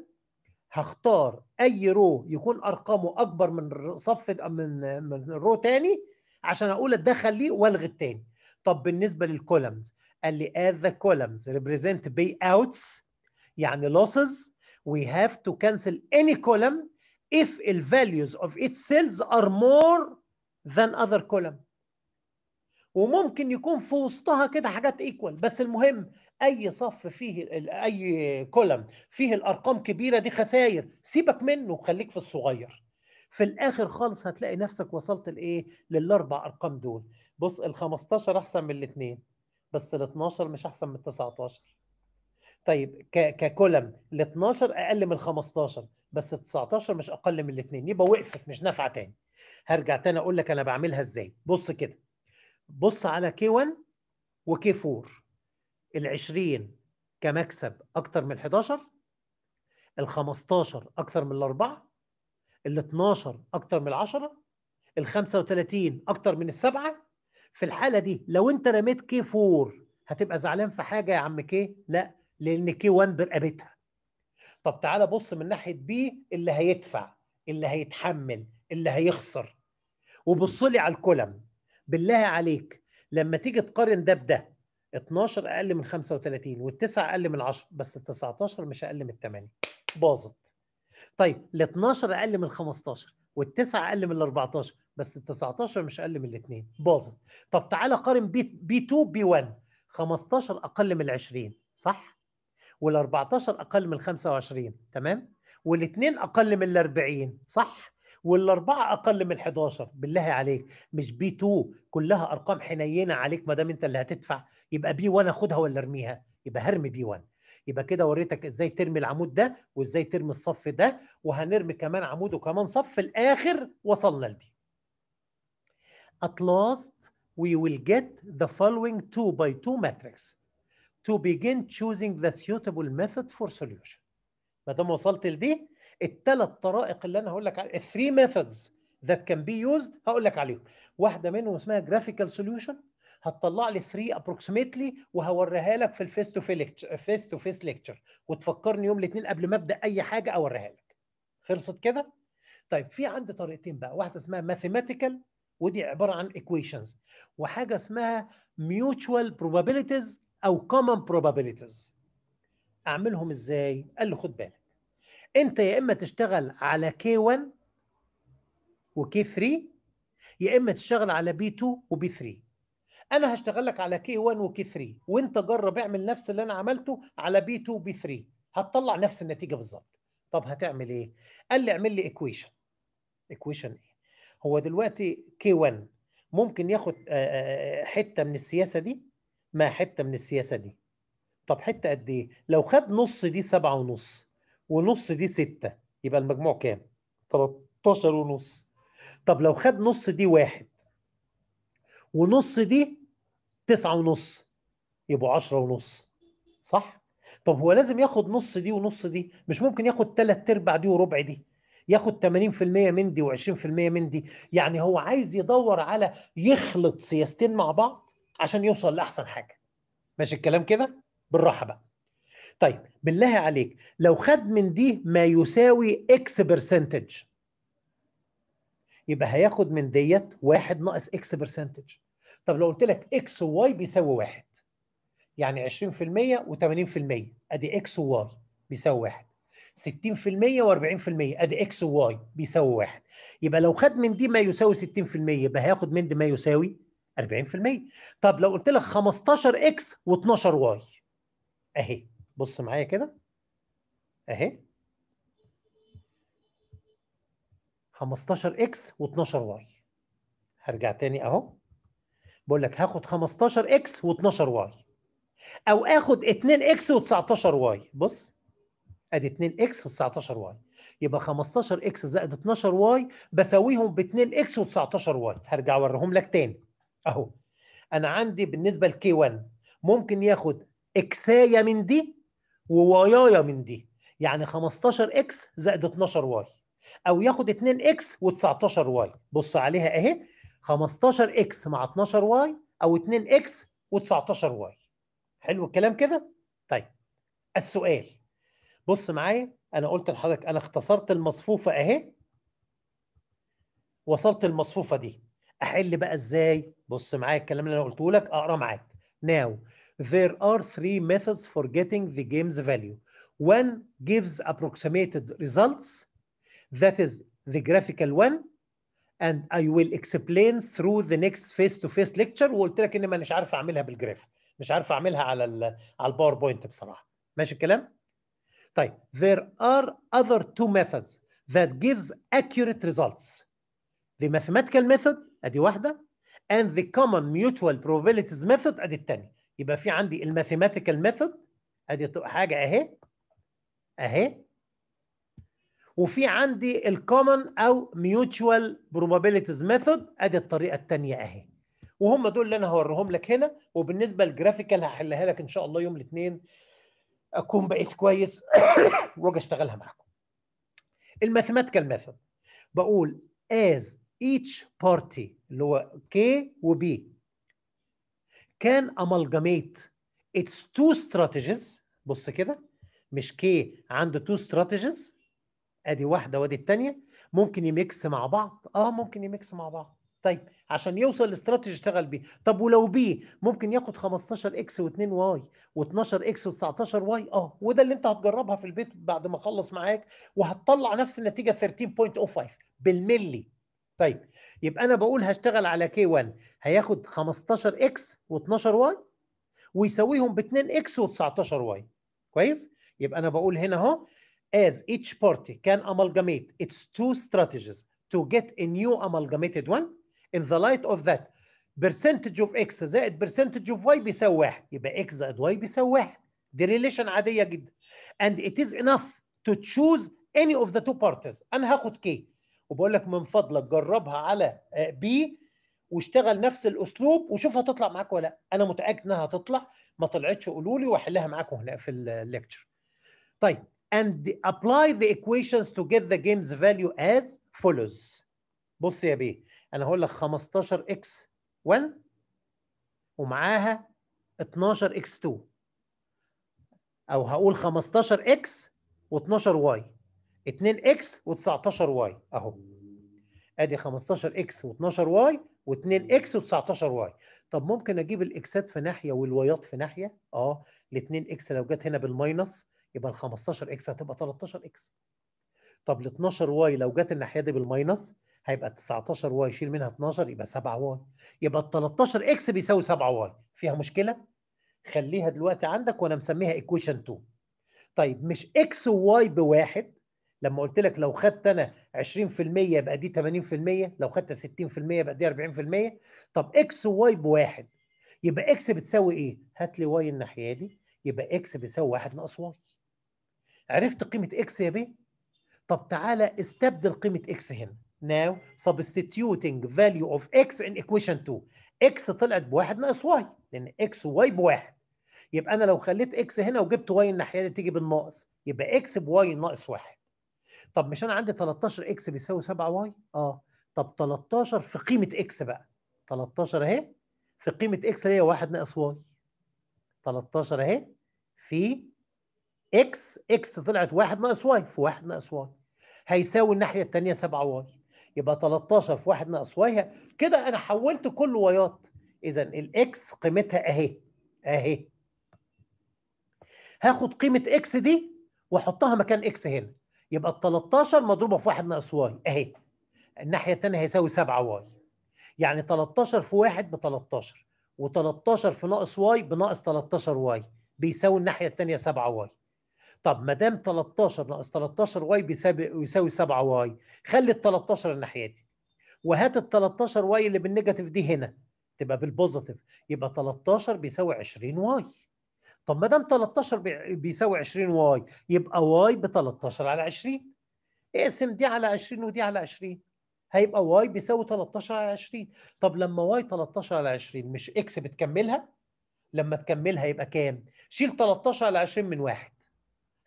هختار اي رو يكون ارقامه اكبر من صف من من رو تاني عشان اقول اتدخل ليه والغي التاني طب بالنسبه للكولمز قال لي as the columns represent payouts يعني losses we have to cancel any column if the values of its cells are more than other column وممكن يكون في وسطها كده حاجات ايكوال بس المهم اي صف فيه اي كولم فيه الارقام كبيره دي خساير سيبك منه وخليك في الصغير في الاخر خالص هتلاقي نفسك وصلت لايه للاربع ارقام دول بص ال 15 احسن من الاثنين بس ال 12 مش احسن من ال 19 طيب ككولم ال 12 اقل من ال 15 بس ال 19 مش اقل من الاثنين يبقى وقفت مش نافعه تاني هرجع تاني اقول لك انا بعملها ازاي بص كده بص على كي 1 وكي 4 ال 20 كمكسب اكتر من ال 11 ال 15 اكتر من الاربعه ال 12 اكتر من ال 10 ال 35 اكتر من السبعه في الحاله دي لو انت رميت كي 4 هتبقى زعلان في حاجه يا عم كي لا لان كي 1 برقبتها طب تعالى بص من ناحيه بي اللي هيدفع اللي هيتحمل اللي هيخسر وبص لي على الكولم بالله عليك لما تيجي تقارن ده بده 12 اقل من 35 وال9 اقل من 10 بس ال 19 مش اقل من 8 باظت طيب ال 12 اقل من 15 والتسعه اقل من ال 14 بس ال 19 مش اقل من الاثنين باظت طب تعالى قارن بي 2 بي 1 15 اقل من ال 20 صح؟ وال 14 اقل من ال 25 تمام؟ والاثنين اقل من ال 40 صح؟ والاربعه اقل من 11 بالله عليك مش بي 2 كلها ارقام حنينه عليك ما دام انت اللي هتدفع يبقى بي 1 اخدها ولا ارميها يبقى هرمي بي 1 يبقى كده وريتك ازاي ترمي العمود ده وازاي ترمي الصف ده وهنرمي كمان عمود وكمان صف في الاخر وصلنا لدي at last we will get the following 2 by 2 matrix to begin choosing the suitable method for solution ما دام وصلت لدي الثلاث طرائق اللي انا هقول لك عليها 3 methods that can be used هقول لك عليهم واحده منهم اسمها graphical solution هتطلع لي 3 ابروكسيميتلي وهوريها لك في الفيس تو فيس تو فيس ليكتشر وتفكرني يوم الاثنين قبل ما ابدا اي حاجه اوريها لك خلصت كده طيب في عندي طريقتين بقى واحده اسمها ماثيماتيكال ودي عباره عن ايكويشنز وحاجه اسمها ميوتشوال بروبابيلتيز او كومن بروبابيلتيز اعملهم ازاي قال له خد بالك انت يا اما تشتغل على K1 وكي 3 يا اما تشتغل على بي 2 وبي 3 انا هشتغل لك على كي 1 وكي 3 وانت جرب اعمل نفس اللي انا عملته على بي 2 بي 3 هتطلع نفس النتيجه بالظبط طب هتعمل ايه قال لي اعمل لي ايكويشن ايكويشن ايه هو دلوقتي كي 1 ممكن ياخد آه، آه، آه، حته من السياسه دي مع حته من السياسه دي طب حته قد ايه لو خد نص دي سبعة ونص ونص دي ستة يبقى المجموع كام 13 ونص طب لو خد نص دي واحد ونص دي تسعة ونص يبقوا عشرة ونص صح؟ طب هو لازم ياخد نص دي ونص دي مش ممكن ياخد تلات ارباع دي وربع دي ياخد 80% من دي و20% من دي يعني هو عايز يدور على يخلط سياستين مع بعض عشان يوصل لاحسن حاجه ماشي الكلام كده بالراحه بقى طيب بالله عليك لو خد من دي ما يساوي اكس برسنتج يبقى هياخد من ديت واحد ناقص اكس برسنتج طب لو قلت لك اكس وواي بيساوي واحد يعني 20% و80% ادي اكس وواي بيساوي واحد 60% و40% ادي اكس وواي بيساوي واحد يبقى لو خد من دي ما يساوي 60% يبقى هياخد من دي ما يساوي 40% طب لو قلت لك 15 اكس و12 واي اهي بص معايا كده اهي 15 اكس و12 واي هرجع تاني اهو بقول لك هاخد 15 اكس و12 واي او اخد 2 اكس و19 واي بص ادي 2 اكس و19 واي يبقى 15 اكس زائد 12 واي بساويهم ب 2 اكس و19 واي هرجع اوريهم لك تاني اهو انا عندي بالنسبه لكي 1 ممكن ياخد اكسايه من دي ووايايا من دي يعني 15 اكس زائد 12 واي او ياخد 2 اكس و19 واي بص عليها اهي 15 اكس مع 12 واي او 2 اكس و19 واي حلو الكلام كده طيب السؤال بص معايا انا قلت لحضرتك انا اختصرت المصفوفه اهي وصلت المصفوفه دي احل بقى ازاي بص معايا الكلام اللي انا قلته لك اقرا معاك now there are three methods for getting the game's value one gives approximated results that is the graphical one and I will explain through the next face to face lecture وقلت لك إني ما مش عارف اعملها بالجراف مش عارف اعملها على ال على الباوربوينت بصراحه ماشي الكلام طيب there are other two methods that gives accurate results the mathematical method ادي واحده and the common mutual probabilities method ادي الثانيه يبقى في عندي الماثيماتيكال ميثود ادي حاجه اهي اهي وفي عندي الكومن او ميوتشوال بروبابيلتيز ميثود ادي الطريقه الثانيه اهي وهم دول اللي انا هوريهم لك هنا وبالنسبه للجرافيكال هحلها لك ان شاء الله يوم الاثنين اكون بقيت كويس واجي اشتغلها معاكم الماثيماتيكال ميثود بقول as each party اللي هو K و B can amalgamate its two strategies بص كده مش K عنده two strategies ادي واحده وادي الثانيه ممكن يميكس مع بعض اه ممكن يميكس مع بعض طيب عشان يوصل الاستراتيجي يشتغل بيه طب ولو بي ممكن ياخد 15 اكس و2 واي و12 اكس و19 واي اه وده اللي انت هتجربها في البيت بعد ما اخلص معاك وهتطلع نفس النتيجه 13.05 بالملي طيب يبقى انا بقول هشتغل على كي 1 هياخد 15 اكس و12 واي ويساويهم ب 2 اكس و19 واي كويس يبقى انا بقول هنا اهو as each party can amalgamate its two strategies to get a new amalgamated one in the light of that percentage of x زائد percentage of y بيساوي واحد يبقى x زائد y بيساوي واحد دي ريليشن عادية جدا and it is enough to choose any of the two parties انا هاخد k وبقول لك من فضلك جربها على آه، b واشتغل نفس الاسلوب وشوف هتطلع معاك ولا انا متاكد انها هتطلع ما طلعتش قولوا لي واحلها معاكم هنا في الليكتشر طيب and apply the equations to get the game's value as follows بص يا بيه انا هقول لك 15 اكس 1 ومعاها 12 اكس 2 او هقول 15 اكس و12 واي 2 اكس و19 واي اهو ادي 15 اكس و12 واي و2 اكس و19 واي طب ممكن اجيب الاكسات في ناحيه والوايات في ناحيه اه ال2 اكس لو جت هنا بالماينس يبقى ال 15 اكس هتبقى 13 اكس طب ال 12 واي لو جت الناحيه دي بالماينس هيبقى 19 واي شيل منها 12 يبقى 7 واي يبقى ال 13 اكس بيساوي 7 واي فيها مشكله خليها دلوقتي عندك وانا مسميها ايكويشن 2 طيب مش اكس وواي بواحد لما قلت لك لو خدت انا 20% يبقى دي 80% لو خدت 60% يبقى دي 40% طب اكس وواي بواحد يبقى اكس بتساوي ايه؟ هات لي واي الناحيه دي يبقى اكس بيساوي 1 ناقص واي عرفت قيمه اكس يا بيه طب تعالى استبدل قيمه اكس هنا now substituting value of x in equation 2 اكس طلعت بواحد ناقص واي لان اكس وواي بواحد يبقى انا لو خليت اكس هنا وجبت واي الناحيه دي تيجي بالناقص يبقى اكس بواي ناقص واحد طب مش انا عندي 13 اكس بيساوي 7 واي اه طب 13 في قيمه اكس بقى 13 اهي في قيمه اكس اللي هي 1 ناقص واي 13 اهي في اكس اكس طلعت 1 ناقص واي في 1 ناقص واي هيساوي الناحيه الثانيه 7 واي يبقى 13 في 1 ناقص واي كده انا حولت كل وايات اذا الاكس قيمتها اهي اهي هاخد قيمه اكس دي واحطها مكان اكس هنا يبقى ال 13 مضروبه في 1 ناقص واي اهي الناحيه الثانيه هيساوي 7 واي يعني 13 في 1 ب 13 و13 في ناقص واي بناقص 13 واي بيساوي الناحيه الثانيه 7 واي طب ما دام 13 ناقص 13 واي بيساوي 7 واي خلي ال 13 الناحيه دي وهات ال 13 واي اللي بالنيجاتيف دي هنا تبقى بالبوزيتيف يبقى 13 بيساوي 20 واي طب ما دام 13 بيساوي 20 واي يبقى واي ب 13 على 20 اقسم دي على 20 ودي على 20 هيبقى واي بيساوي 13 على 20 طب لما واي 13 على 20 مش اكس بتكملها لما تكملها يبقى كام شيل 13 على 20 من واحد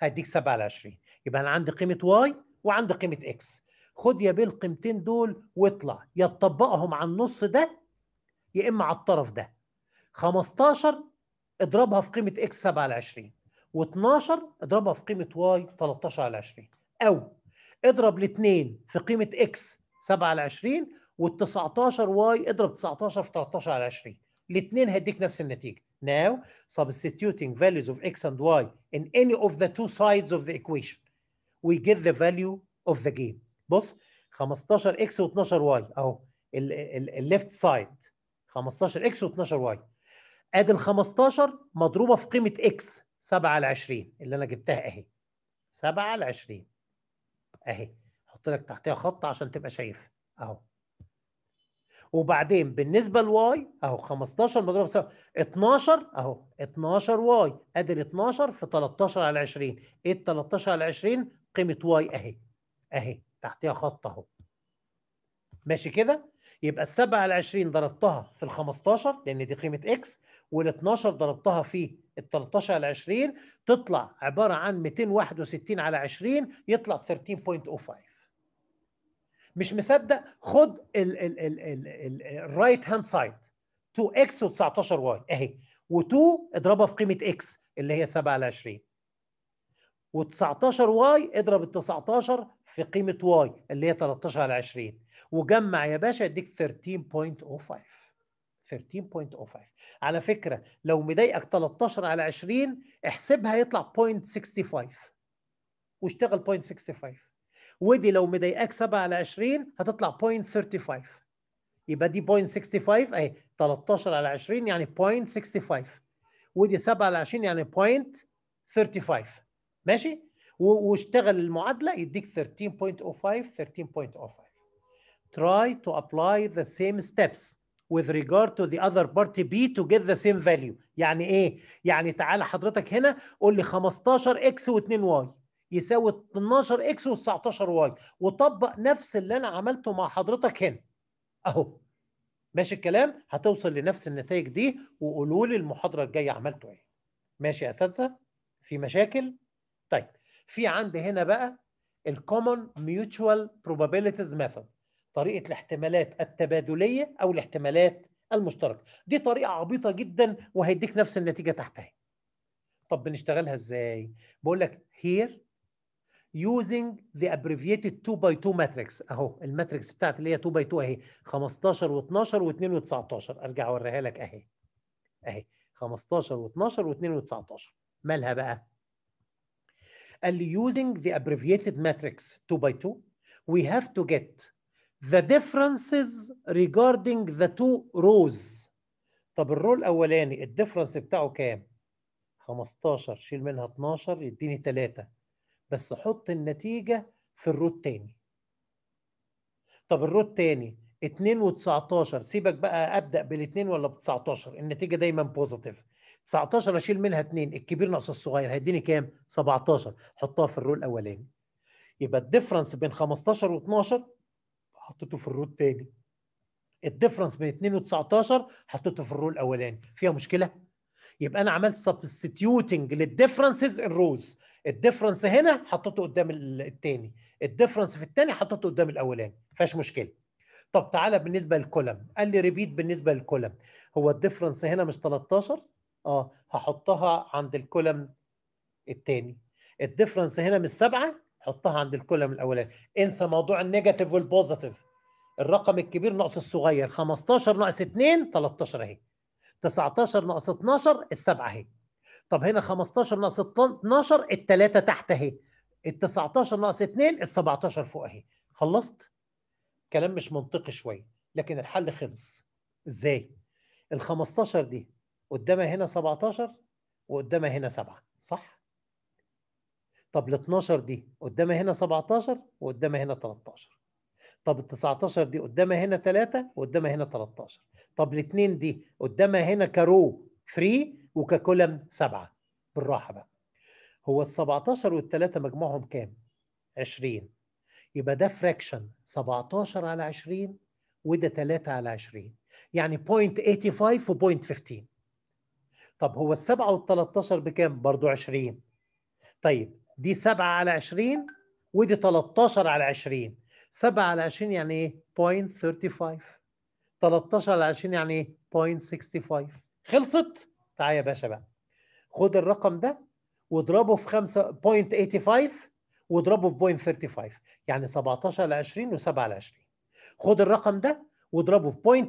هيديك 7 على 20 يبقى انا عندي قيمه واي وعندي قيمه اكس خد يا بيه القيمتين دول واطلع يا تطبقهم على النص ده يا اما على الطرف ده 15 اضربها في قيمه اكس 7 على 20 و12 اضربها في قيمه واي 13 على 20 او اضرب الاثنين في قيمه اكس 7 على 20 وال19 واي اضرب 19 في 13 على 20 الاثنين هيديك نفس النتيجه now substituting values of x and y in any of the two sides of the equation we get the value of the game بص 15x و12y اهو الليفت سايد 15x و12y ادي ال 15 مضروبه في قيمه x 7 على 20 اللي انا جبتها اهي 7 على 20 اهي احط لك تحتها خط عشان تبقى شايفها اهو وبعدين بالنسبه لواي اهو 15 مضروب في 12 اهو 12 واي ادي ال 12 في 13 على 20 ايه ال 13 على 20 قيمه واي اهي اهي تحتيها خط اهو ماشي كده يبقى ال7 على 20 ضربتها في ال 15 لان دي قيمه اكس وال 12 ضربتها في ال 13 على 20 تطلع عباره عن 261 على 20 يطلع 13.05 مش مصدق خد الرايت هاند سايد 2 اكس و19 واي اهي و2 اضربها في قيمه اكس اللي هي 7 على 20 و19 واي اضرب ال 19 في قيمه واي اللي هي 13 على 20 وجمع يا باشا يديك 13.05 13.05 على فكره لو مضايقك 13 على 20 احسبها يطلع 0.65 واشتغل ودي لو مضايقاك 7 على 20 هتطلع 0.35 يبقى دي 0.65 اهي 13 على 20 يعني 0.65 ودي 7 على 20 يعني 0.35 ماشي واشتغل المعادله يديك 13.05 13.05 try to apply the same steps with regard to the other part B to get the same value يعني ايه يعني تعالى حضرتك هنا قول لي 15 x و2 y يساوي 12 اكس و19 واي وطبق نفس اللي انا عملته مع حضرتك هنا اهو ماشي الكلام هتوصل لنفس النتائج دي وقولوا لي المحاضره الجايه عملتوا ايه ماشي يا اساتذه في مشاكل طيب في عندي هنا بقى الكومن ميوتشوال بروبابيلتيز ميثود طريقه الاحتمالات التبادليه او الاحتمالات المشتركه دي طريقه عبيطه جدا وهيديك نفس النتيجه تحتها طب بنشتغلها ازاي بقول لك here using the abbreviated 2 by 2 matrix اهو الماتريكس بتاعت اللي هي 2 by 2 اهي 15 و12 و2 و19 ارجع اوريها لك اهي اهي 15 و12 و2 و19 مالها بقى؟ قال لي using the abbreviated matrix 2 by 2 we have to get the differences regarding the two rows طب الرو الاولاني الديفرنس بتاعه كام؟ 15 شيل منها 12 يديني 3 بس حط النتيجة في الروت تاني طب الروت تاني 2 و19 سيبك بقى ابدا بال2 ولا ب 19 النتيجه دايما بوزيتيف 19 اشيل منها 2 الكبير ناقص الصغير هيديني كام 17 حطها في الرول الاولاني يبقى الديفرنس بين 15 و12 حطيته في الرول الثاني الديفرنس بين 2 و19 حطيته في الرول الاولاني فيها مشكله يبقى انا عملت سبستيتيوتنج للديفرنسز الروز الديفرنس هنا حطيته قدام الثاني الديفرنس في الثاني حطيته قدام الاولاني ما فيهاش مشكله طب تعالى بالنسبه للكولم قال لي ريبيت بالنسبه للكولم هو الديفرنس هنا مش 13 اه هحطها عند الكولم الثاني الديفرنس هنا مش 7 حطها عند الكولم الاولاني انسى موضوع النيجاتيف والبوزيتيف الرقم الكبير ناقص الصغير 15 ناقص 2 13 اهي 19 ناقص 12 السبعه اهي طب هنا 15 ناقص 12 الثلاثه تحت اهي ال 19 ناقص 2 ال 17 فوق اهي خلصت كلام مش منطقي شويه لكن الحل خلص ازاي ال 15 دي قدامها هنا 17 وقدامها هنا 7 صح طب ال 12 دي قدامها هنا 17 وقدامها هنا 13 طب ال 19 دي قدامها هنا 3 وقدامها هنا 13 طب الاثنين دي قدامها هنا كرو 3 وككولم سبعة بالراحة بقى هو ال 17 وال 3 مجموعهم كام؟ 20 يبقى ده فراكشن 17 على 20 وده 3 على 20 يعني 0.85 و 0.15 طب هو ال 7 وال 13 بكام؟ برضه 20 طيب دي 7 على 20 ودي 13 على 20 7 على 20 يعني ايه؟ 0.35 13 على 20 يعني ايه؟ 0.65 خلصت؟ تعال يا باشا بقى خد الرقم ده واضربه في 5.85 واضربه في 0.35 يعني 17 على 20 و7 على 20 خد الرقم ده واضربه في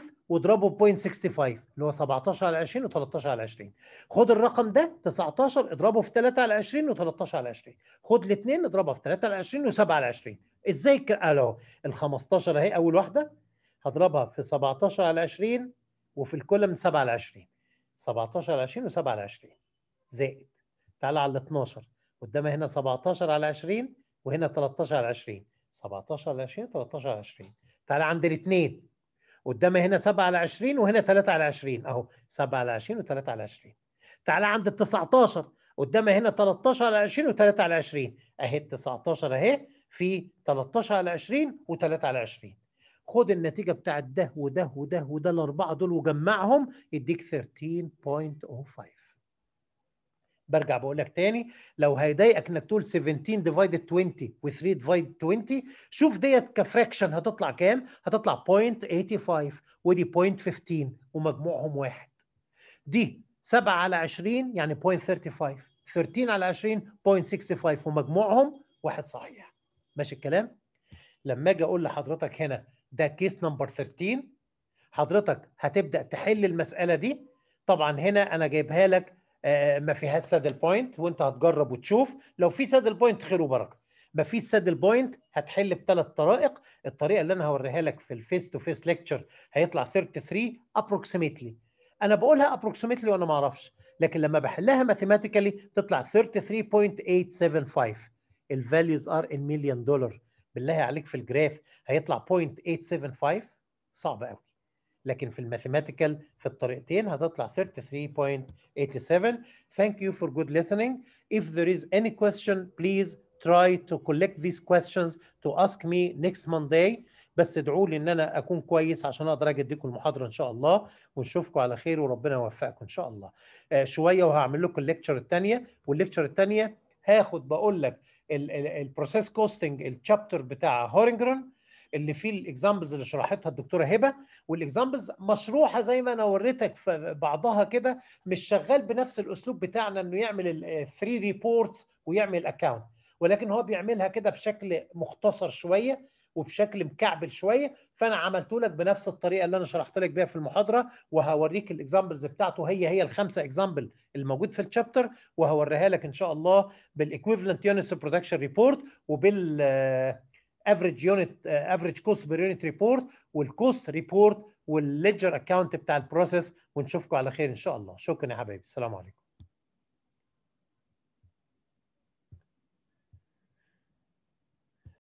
0.85 واضربه ب 0.65 اللي هو 17 على 20 و13 على 20 خد الرقم ده 19 اضربه في 3 على 20 و13 على 20 خد الاثنين اضربها في 3 على 20 و7 على 20 ازاي اهو ال 15 اهي اول واحده هضربها في 17 على 20 وفي الكل من 7 على 20 17 على 20 و7 على 20 زائد تعالى على ال 12 قدامها هنا 17 على 20 وهنا 13 على 20 17 على 20 13 على 20 تعالى عند الاثنين قدامها هنا 7 على 20 وهنا 3 على 20 اهو 7 على 20 و3 على 20 تعالى عند ال 19 قدامها هنا 13 على 20 و3 على 20 اهي ال 19 اهي في 13 على 20 و3 على 20 خد النتيجه بتاعت ده وده وده وده الاربعه دول وجمعهم يديك 13.05 برجع بقول لك تاني لو هيضايقك انك تقول 17 ديفايدد 20 و3 ديفايد 20 شوف ديت كفراكشن هتطلع كام؟ هتطلع 0.85 ودي 0.15 ومجموعهم واحد. دي 7 على 20 يعني 0.35 13 على 20 0.65 ومجموعهم واحد صحيح. ماشي الكلام؟ لما اجي اقول لحضرتك هنا ده كيس نمبر 13 حضرتك هتبدا تحل المساله دي طبعا هنا انا جايبها لك آه، ما فيهاش سادل بوينت وانت هتجرب وتشوف لو في سادل بوينت خير وبركه ما فيش سادل بوينت هتحل بثلاث طرائق الطريقه اللي انا هوريها لك في الفيس تو فيس ليكتشر هيطلع 33 ابروكسيميتلي انا بقولها ابروكسيميتلي وانا ما اعرفش لكن لما بحلها ماثيماتيكالي تطلع 33.875 الفاليوز ار ان مليون دولار بالله عليك في الجراف هيطلع 0.875 صعب قوي لكن في الماثيماتيكال في الطريقتين هتطلع 33.87 thank you for good listening if there is any question please try to collect these questions to ask me next Monday بس ادعوا لي ان انا اكون كويس عشان اقدر اجي اديكم المحاضره ان شاء الله ونشوفكم على خير وربنا يوفقكم ان شاء الله آه، شويه وهعمل لكم الليكتشر الثانيه والليكتشر الثانيه هاخد بقول لك البروسيس كوستنج الشابتر بتاع هورنجرون اللي فيه الاكزامبلز اللي شرحتها الدكتوره هبه والاكزامبلز مشروحه زي ما انا وريتك في بعضها كده مش شغال بنفس الاسلوب بتاعنا انه يعمل الثري ريبورتس آه، ويعمل اكاونت ولكن هو بيعملها كده بشكل مختصر شويه وبشكل مكعبل شويه فانا عملته لك بنفس الطريقه اللي انا شرحت لك بيها في المحاضره وهوريك الاكزامبلز بتاعته هي هي الخمسه اكزامبل الموجود في الشابتر وهوريها لك ان شاء الله بالايكويفالنت يونتس برودكشن ريبورت وبال افريج يونت افريج كوست بير يونت ريبورت والكوست ريبورت والليجر اكونت بتاع البروسيس ونشوفكم على خير ان شاء الله شكرا يا حبايبي السلام عليكم